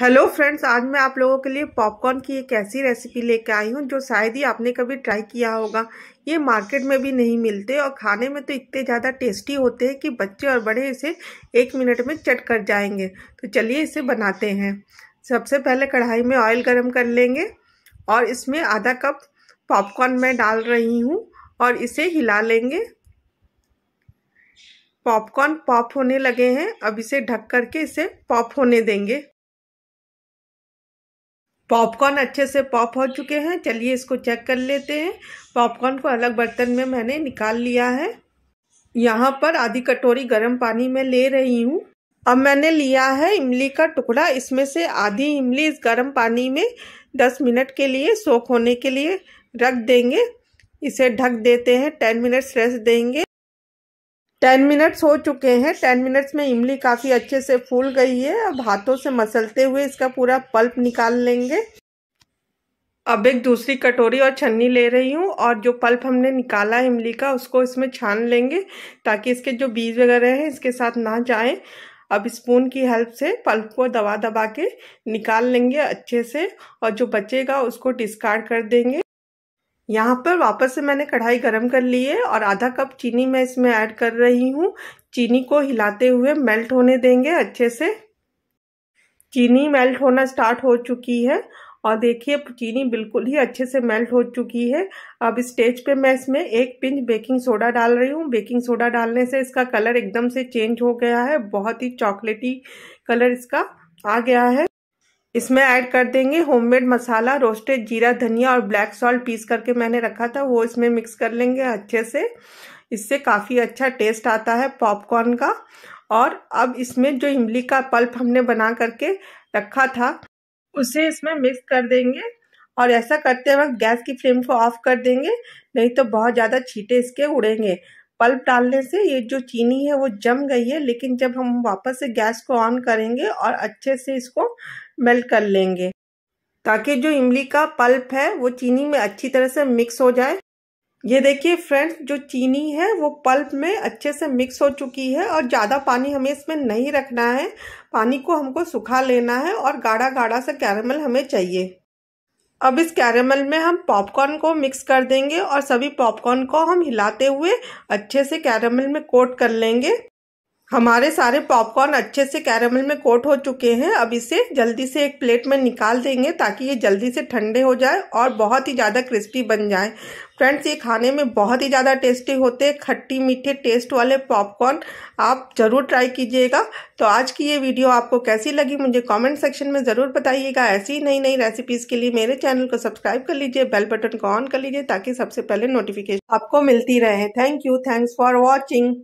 hello friends आज मैं आप लोगों के लिए पॉपकॉर्न की एक ऐसी रेसिपी लेके आई हूँ जो शायद ही आपने कभी ट्राई किया होगा ये मार्केट में भी नहीं मिलते और खाने में तो इतने ज़्यादा टेस्टी होते हैं कि बच्चे और बड़े इसे एक मिनट में चट कर जाएंगे तो चलिए इसे बनाते हैं सबसे पहले कढ़ाई में ऑयल गर्म कर लेंगे और इसमें आधा कप पॉपकॉर्न मैं डाल रही हूँ और इसे हिला लेंगे पॉपकॉर्न पॉप होने लगे हैं अब इसे ढक करके इसे पॉप होने देंगे पॉपकॉर्न अच्छे से पॉप हो चुके हैं चलिए इसको चेक कर लेते हैं पॉपकॉर्न को अलग बर्तन में मैंने निकाल लिया है यहाँ पर आधी कटोरी गर्म पानी में ले रही हूँ अब मैंने लिया है इमली का टुकड़ा इसमें से आधी इमली इस गर्म पानी में दस मिनट के लिए सोख होने के लिए रख देंगे इसे ढक देते हैं टेन मिनट्स रेस्ट देंगे टेन मिनट्स हो चुके हैं टेन मिनट्स में इमली काफ़ी अच्छे से फूल गई है अब हाथों से मसलते हुए इसका पूरा पल्प निकाल लेंगे अब एक दूसरी कटोरी और छन्नी ले रही हूँ और जो पल्प हमने निकाला है इमली का उसको इसमें छान लेंगे ताकि इसके जो बीज वगैरह हैं इसके साथ ना जाएं अब स्पून की हेल्प से पल्प को दबा दबा के निकाल लेंगे अच्छे से और जो बचेगा उसको डिस्कार्ड कर देंगे यहाँ पर वापस से मैंने कढ़ाई गरम कर ली है और आधा कप चीनी मैं इसमें ऐड कर रही हूँ चीनी को हिलाते हुए मेल्ट होने देंगे अच्छे से चीनी मेल्ट होना स्टार्ट हो चुकी है और देखिए चीनी बिल्कुल ही अच्छे से मेल्ट हो चुकी है अब स्टेज पे मैं इसमें एक पिंच बेकिंग सोडा डाल रही हूँ बेकिंग सोडा डालने से इसका कलर एकदम से चेंज हो गया है बहुत ही चॉकलेटी कलर इसका आ गया है इसमें ऐड कर देंगे होममेड मसाला रोस्टेड जीरा धनिया और ब्लैक सॉल्ट पीस करके मैंने रखा था वो इसमें मिक्स कर लेंगे अच्छे से इससे काफ़ी अच्छा टेस्ट आता है पॉपकॉर्न का और अब इसमें जो इमली का पल्प हमने बना करके रखा था उसे इसमें मिक्स कर देंगे और ऐसा करते वक्त गैस की फ्लेम को ऑफ कर देंगे नहीं तो बहुत ज़्यादा छीटे इसके उड़ेंगे पल्प डालने से ये जो चीनी है वो जम गई है लेकिन जब हम वापस से गैस को ऑन करेंगे और अच्छे से इसको मेल्ट कर लेंगे ताकि जो इमली का पल्प है वो चीनी में अच्छी तरह से मिक्स हो जाए ये देखिए फ्रेंड्स जो चीनी है वो पल्प में अच्छे से मिक्स हो चुकी है और ज़्यादा पानी हमें इसमें नहीं रखना है पानी को हमको सुखा लेना है और गाढ़ा गाढ़ा सा कैरमल हमें चाहिए अब इस कैरमल में हम पॉपकॉर्न को मिक्स कर देंगे और सभी पॉपकॉर्न को हम हिलाते हुए अच्छे से कैरमल में कोट कर लेंगे हमारे सारे पॉपकॉर्न अच्छे से कैरामिल में कोट हो चुके हैं अब इसे जल्दी से एक प्लेट में निकाल देंगे ताकि ये जल्दी से ठंडे हो जाए और बहुत ही ज़्यादा क्रिस्पी बन जाए फ्रेंड्स ये खाने में बहुत ही ज़्यादा टेस्टी होते हैं खट्टी मीठे टेस्ट वाले पॉपकॉर्न आप ज़रूर ट्राई कीजिएगा तो आज की ये वीडियो आपको कैसी लगी मुझे कॉमेंट सेक्शन में ज़रूर बताइएगा ऐसी नई नई रेसिपीज़ के लिए मेरे चैनल को सब्सक्राइब कर लीजिए बेल बटन को ऑन कर लीजिए ताकि सबसे पहले नोटिफिकेशन आपको मिलती रहे thank you thanks for watching